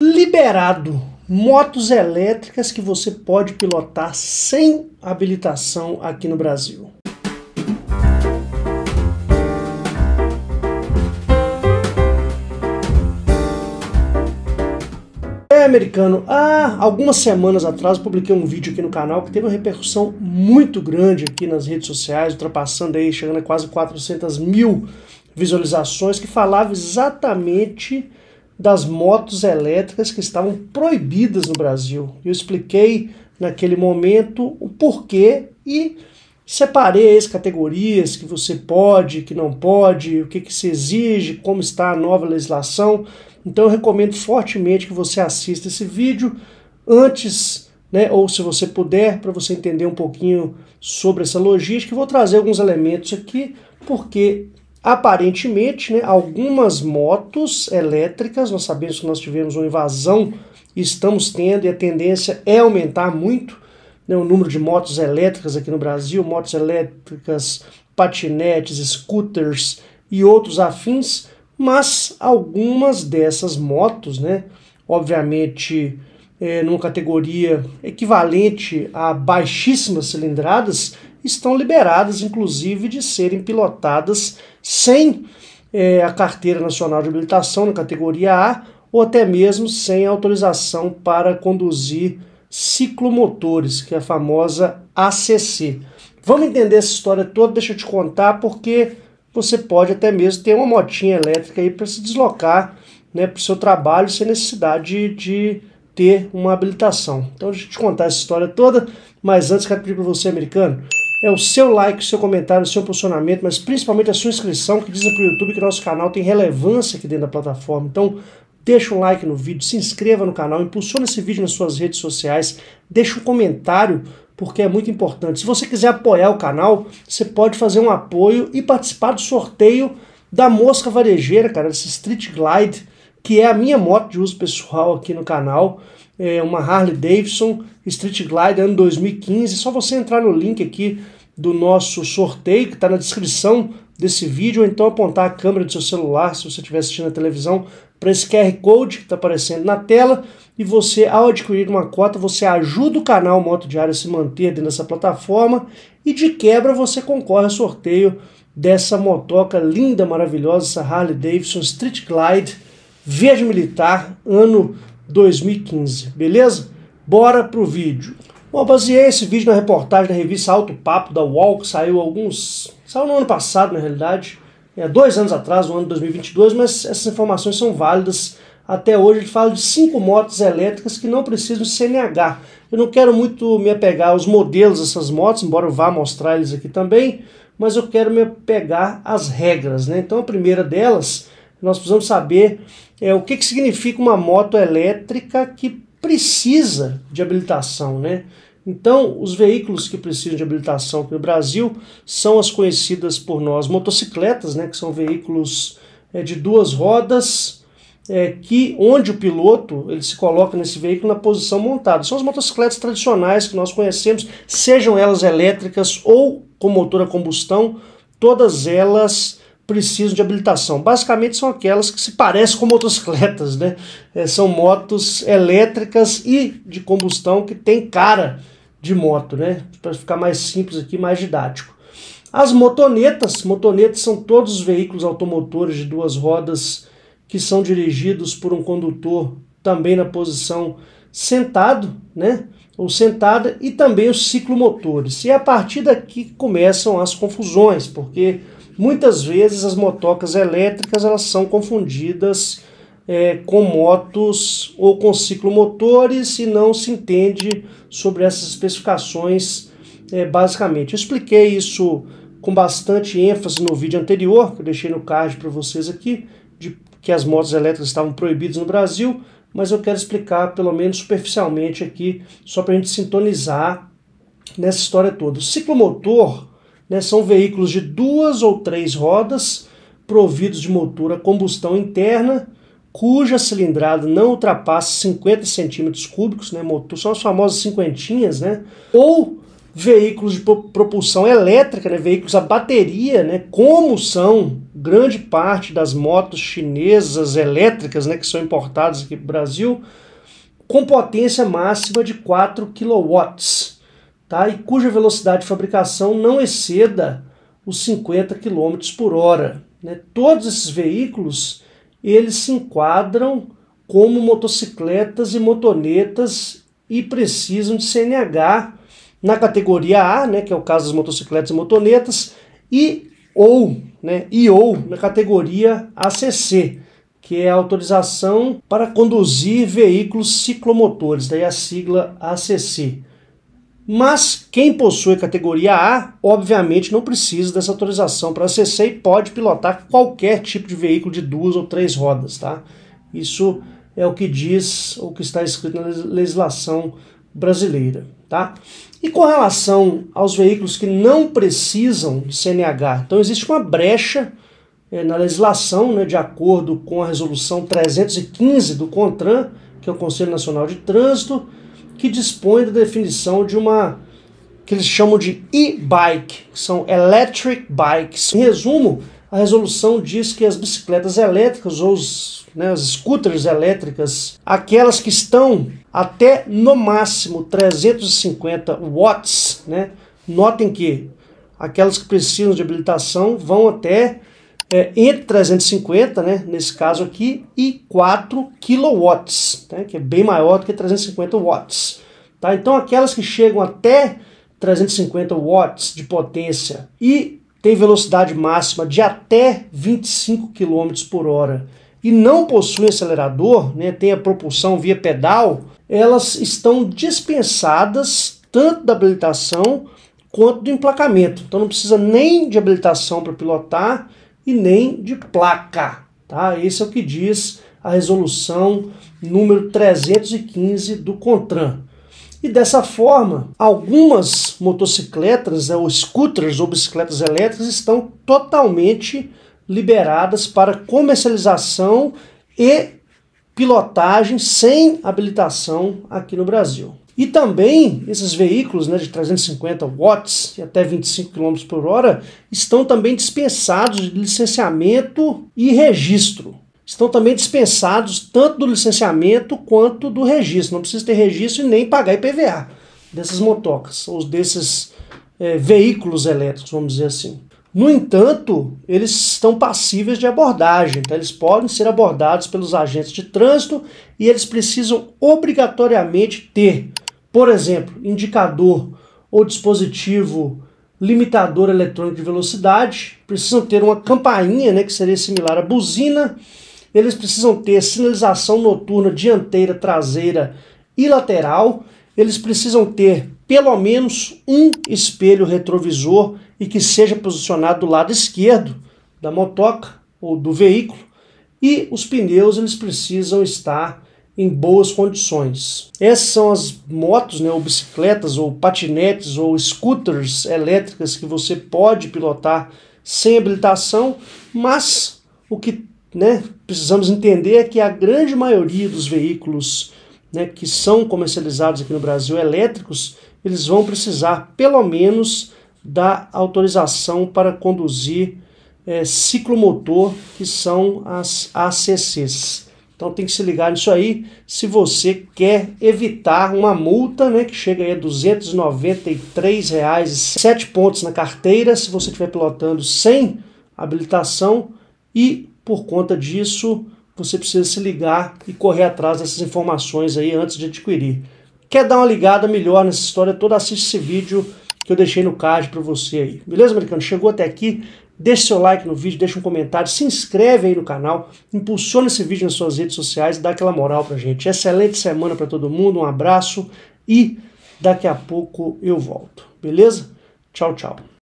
liberado motos elétricas que você pode pilotar sem habilitação aqui no Brasil. É americano, há algumas semanas atrás eu publiquei um vídeo aqui no canal que teve uma repercussão muito grande aqui nas redes sociais, ultrapassando aí, chegando a quase 400 mil visualizações, que falava exatamente das motos elétricas que estavam proibidas no Brasil. Eu expliquei naquele momento o porquê e separei as categorias que você pode, que não pode, o que, que se exige, como está a nova legislação. Então eu recomendo fortemente que você assista esse vídeo antes, né, ou se você puder, para você entender um pouquinho sobre essa logística. Eu vou trazer alguns elementos aqui, porque Aparentemente, né, algumas motos elétricas, nós sabemos que nós tivemos uma invasão, estamos tendo, e a tendência é aumentar muito né, o número de motos elétricas aqui no Brasil, motos elétricas, patinetes, scooters e outros afins, mas algumas dessas motos, né, obviamente é, numa categoria equivalente a baixíssimas cilindradas, estão liberadas, inclusive, de serem pilotadas sem é, a Carteira Nacional de Habilitação, na categoria A, ou até mesmo sem autorização para conduzir ciclomotores, que é a famosa ACC. Vamos entender essa história toda, deixa eu te contar, porque você pode até mesmo ter uma motinha elétrica aí para se deslocar né, para o seu trabalho sem necessidade de, de ter uma habilitação. Então deixa eu te contar essa história toda, mas antes quero pedir para você, americano, é o seu like, o seu comentário, o seu posicionamento, mas principalmente a sua inscrição que diz para o YouTube que nosso canal tem relevância aqui dentro da plataforma. Então, deixa um like no vídeo, se inscreva no canal, impulsiona esse vídeo nas suas redes sociais, deixa um comentário, porque é muito importante. Se você quiser apoiar o canal, você pode fazer um apoio e participar do sorteio da mosca varejeira, cara, da Street Glide, que é a minha moto de uso pessoal aqui no canal é uma Harley Davidson Street Glide ano 2015. É só você entrar no link aqui do nosso sorteio, que está na descrição desse vídeo, ou então apontar a câmera do seu celular, se você estiver assistindo a televisão, para esse QR Code que está aparecendo na tela. E você, ao adquirir uma cota, você ajuda o canal Moto Diário a se manter dentro dessa plataforma e de quebra você concorre ao sorteio dessa motoca linda, maravilhosa, essa Harley Davidson Street Glide verde militar, ano 2015, beleza? Bora pro vídeo. Bom, baseei é esse vídeo na reportagem da revista Alto Papo da UOL, que saiu alguns. saiu no ano passado, na realidade, é, dois anos atrás, no ano de 2022, mas essas informações são válidas até hoje. Ele fala de cinco motos elétricas que não precisam de CNH. Eu não quero muito me apegar aos modelos dessas motos, embora eu vá mostrar eles aqui também, mas eu quero me apegar às regras. Né? Então, a primeira delas, nós precisamos saber é, o que, que significa uma moto elétrica que precisa de habilitação, né? Então, os veículos que precisam de habilitação aqui no Brasil são as conhecidas por nós motocicletas, né, que são veículos é, de duas rodas, é, que onde o piloto ele se coloca nesse veículo na posição montada. São as motocicletas tradicionais que nós conhecemos, sejam elas elétricas ou com motor a combustão, todas elas precisam de habilitação. Basicamente são aquelas que se parecem com motocicletas, né? É, são motos elétricas e de combustão que tem cara de moto, né? Para ficar mais simples aqui, mais didático. As motonetas, motonetas são todos os veículos automotores de duas rodas que são dirigidos por um condutor também na posição sentado, né? Ou sentada e também os ciclomotores. E é a partir daqui que começam as confusões, porque Muitas vezes as motocas elétricas elas são confundidas é, com motos ou com ciclomotores e não se entende sobre essas especificações é, basicamente. Eu expliquei isso com bastante ênfase no vídeo anterior, que eu deixei no card para vocês aqui, de que as motos elétricas estavam proibidas no Brasil, mas eu quero explicar pelo menos superficialmente aqui, só para a gente sintonizar nessa história toda. O ciclomotor né? São veículos de duas ou três rodas, providos de motor a combustão interna, cuja cilindrada não ultrapassa 50 centímetros cúbicos, né? Motor, são as famosas cinquentinhas, né? Ou veículos de propulsão elétrica, né? veículos a bateria, né? como são grande parte das motos chinesas elétricas né? que são importadas aqui para o Brasil, com potência máxima de 4 kW tá? e cuja velocidade de fabricação não exceda os 50 km por hora. Né? Todos esses veículos eles se enquadram como motocicletas e motonetas e precisam de CNH na categoria A, né, que é o caso das motocicletas e motonetas, e ou, né, e ou na categoria ACC, que é a autorização para conduzir veículos ciclomotores, daí a sigla ACC. Mas quem possui categoria A, obviamente, não precisa dessa autorização para CC e pode pilotar qualquer tipo de veículo de duas ou três rodas, tá? Isso é o que diz o que está escrito na legislação brasileira, tá? E com relação aos veículos que não precisam de CNH, então existe uma brecha é, na legislação, né, de acordo com a resolução 315 do CONTRAN, que é o Conselho Nacional de Trânsito, que dispõe da definição de uma que eles chamam de e-bike, que são electric bikes. Em resumo, a resolução diz que as bicicletas elétricas ou os, né, as scooters elétricas, aquelas que estão até no máximo 350 watts, né? Notem que aquelas que precisam de habilitação vão até é, e 350, né, nesse caso aqui, e 4 kW, né, que é bem maior do que 350 watts. Tá? Então aquelas que chegam até 350 watts de potência e tem velocidade máxima de até 25 km por hora e não possuem acelerador, né, tem a propulsão via pedal, elas estão dispensadas tanto da habilitação quanto do emplacamento. Então não precisa nem de habilitação para pilotar e nem de placa. Tá? Esse é o que diz a resolução número 315 do CONTRAN. E dessa forma, algumas motocicletas, né, ou scooters ou bicicletas elétricas, estão totalmente liberadas para comercialização e pilotagem sem habilitação aqui no Brasil. E também esses veículos né, de 350 watts e até 25 km por hora estão também dispensados de licenciamento e registro. Estão também dispensados tanto do licenciamento quanto do registro. Não precisa ter registro e nem pagar IPVA dessas motocas ou desses é, veículos elétricos, vamos dizer assim. No entanto, eles estão passíveis de abordagem, tá? eles podem ser abordados pelos agentes de trânsito e eles precisam obrigatoriamente ter por exemplo, indicador ou dispositivo limitador eletrônico de velocidade, precisam ter uma campainha, né, que seria similar à buzina. Eles precisam ter sinalização noturna dianteira, traseira e lateral. Eles precisam ter pelo menos um espelho retrovisor e que seja posicionado do lado esquerdo da motoca ou do veículo. E os pneus eles precisam estar em boas condições. Essas são as motos, né, ou bicicletas, ou patinetes, ou scooters elétricas que você pode pilotar sem habilitação, mas o que né, precisamos entender é que a grande maioria dos veículos né, que são comercializados aqui no Brasil elétricos, eles vão precisar pelo menos da autorização para conduzir é, ciclomotor, que são as ACCs. Então tem que se ligar nisso aí se você quer evitar uma multa, né, que chega aí a R$ reais sete pontos na carteira, se você estiver pilotando sem habilitação e por conta disso você precisa se ligar e correr atrás dessas informações aí antes de adquirir. Quer dar uma ligada melhor nessa história toda, assiste esse vídeo que eu deixei no card para você aí. Beleza, americano? Chegou até aqui, Deixe seu like no vídeo, deixe um comentário, se inscreve aí no canal, impulsiona esse vídeo nas suas redes sociais e dá aquela moral pra gente. Excelente semana para todo mundo, um abraço e daqui a pouco eu volto, beleza? Tchau, tchau.